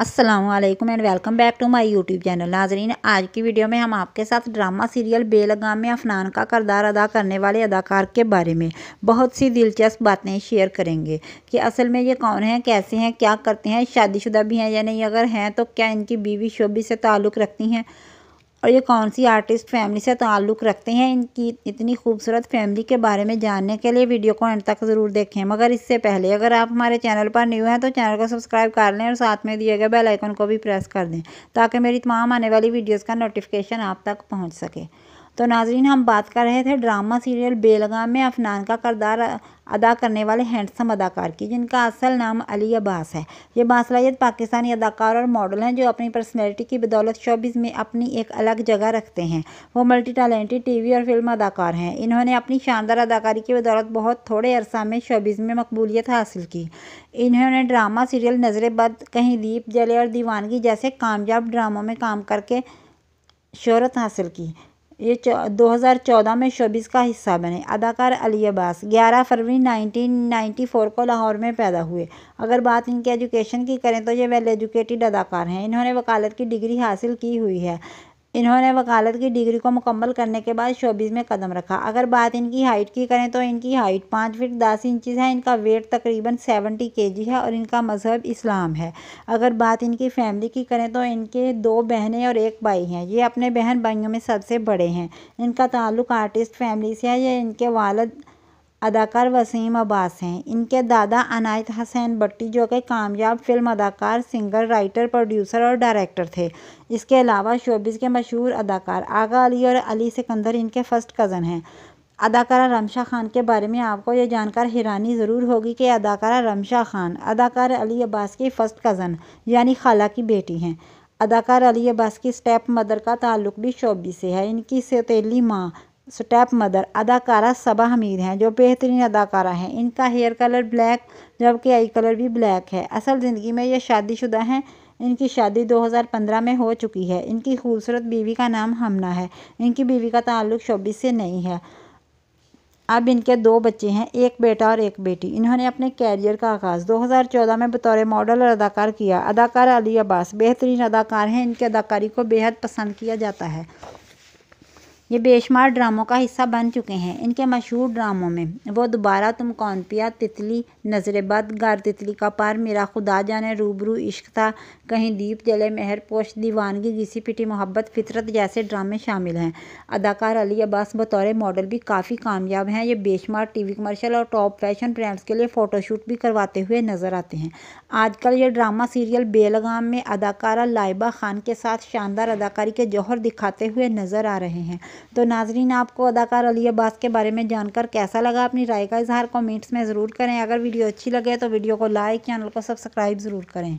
Aslam and welcome back to my YouTube channel नाजरीन आज की वीडियो में हम आपके साथ ड्रामा सीरियल बेलगाम में अफनान का करदार अदा करने वाले अदाकार के बारे में बहुत सी दिलचस्प बातें शेयर करेंगे कि असल में ये कौन हैं कैसे हैं क्या करते हैं शादीशुदा भी हैं या नहीं अगर हैं तो क्या इनकी बीवी शोबी से ताल्लुक़ रखती हैं और ये कौन सी आर्टिस्ट फैमिली से ताल्लुक़ रखते हैं इनकी इतनी खूबसूरत फैमिली के बारे में जानने के लिए वीडियो को एंड तक ज़रूर देखें मगर इससे पहले अगर आप हमारे चैनल पर न्यू हैं तो चैनल को सब्सक्राइब कर लें और साथ में दिए गए बेल आइकन को भी प्रेस कर दें ताकि मेरी तमाम आने वाली वीडियोज़ का नोटिफिकेशन आप तक पहुँच सके तो नाजरीन हम बात कर रहे थे ड्रामा सीरियल बेलगाम में अफनान का करदार अदा करने वाले हैंडसम अदाकार की जिनका असल नाम अली अब्बास है ये बासलाइत पाकिस्तानी अदाकार और मॉडल हैं जो अपनी पर्सनैलिटी की बदौलत शोबिस में अपनी एक अलग जगह रखते हैं वो मल्टी टैलेंटेड टीवी और फिल्म अदाकार हैं इन्होंने अपनी शानदार अदाकारी की बदौलत बहुत थोड़े अरसा में शोबिस में मकबूलियत हासिल की इन्होंने ड्रामा सीरियल नजर बद कहीं दीप जले और दीवानगी जैसे कामयाब ड्रामों में काम करके शहरत हासिल की ये दो हज़ार चौदह में शोबिस का हिस्सा बने अदाकार अली अब्बास ग्यारह फरवरी नाइनटीन नाइन्टी फ़ोर को लाहौर में पैदा हुए अगर बात इनके एजुकेशन की करें तो ये वेल एजुकेटेड अदाकार हैं इन्होंने वकालत की डिग्री हासिल की हुई है इन्होंने वकालत की डिग्री को मुकम्मल करने के बाद शोबिस में कदम रखा अगर बात इनकी हाइट की करें तो इनकी हाइट पाँच फिट दस इंचज़ है इनका वेट तकरीबन सेवेंटी के जी है और इनका मज़हब इस्लाम है अगर बात इनकी फैमिली की करें तो इनके दो बहनें और एक भाई हैं ये अपने बहन भाइयों में सबसे बड़े हैं इनका ताल्लुक आर्टिस्ट फैमिली से है ये इनके वालद अदाकार वसीम अब्बास हैं इनके दादा अनायत हसैन भट्टी जो कि कामयाब फिल्म अदाकार सिंगर राइटर प्रोड्यूसर और डायरेक्टर थे इसके अलावा शोबिस के मशहूर अदाकार आगा अली और अली सिकंदर इनके फ़र्स्ट कज़न हैं अदाकारा रमशा खान के बारे में आपको यह जानकर हैरानी ज़रूर होगी कि अदाकारा रमशा खान अदाकार अली अब्बास की फ़र्स्ट कज़न यानी खाला की बेटी हैं अदाकार अली अब्बास की स्टेप मदर का ताल्लुक भी शोबी से है इनकी सतीली माँ स्टेप मदर अदाकारा सबा हमीद हैं जो बेहतरीन अदाकारा हैं इनका हेयर कलर ब्लैक जबकि आई कलर भी ब्लैक है असल ज़िंदगी में ये शादीशुदा हैं इनकी शादी 2015 में हो चुकी है इनकी खूबसूरत बीवी का नाम हमना है इनकी बीवी का ताल्लुक शोबी से नहीं है अब इनके दो बच्चे हैं एक बेटा और एक बेटी इन्होंने अपने कैरियर का आगाज़ 2014 में बतौर मॉडल और अदाकार किया अदाकार अली अब्बास बेहतरीन अदाकार हैं इनकी अदाकारी को बेहद पसंद किया जाता है ये बेशुमार ड्रामों का हिस्सा बन चुके हैं इनके मशहूर ड्रामों में वो दोबारा तुम कौन पिया तितली नजर बद गार तितली का पार मेरा खुदा जाने रूबरू इश्क था कहीं दीप जले मेहर पोश दीवानगी घिसी पिटी मोहब्बत फितरत जैसे ड्रामे शामिल हैं अदाकार अली अब्बास बतौर मॉडल भी काफ़ी कामयाब हैं ये बेशुमार वी कमर्शल और टॉप फैशन ब्रांड्स के लिए फ़ोटोशूट भी करवाते हुए नज़र आते हैं आजकल ये ड्रामा सीरियल बेलगाम में अदाकारा लाइबा खान के साथ शानदार अदाकारी के जौहर दिखाते हुए नज़र आ रहे हैं तो नाजरीन आपको अदाकार अली अब्बास के बारे में जानकर कैसा लगा अपनी राय का इजहार कमेंट्स में ज़रूर करें अगर वीडियो अच्छी लगे तो वीडियो को लाइक चैनल को सब्सक्राइब ज़रूर करें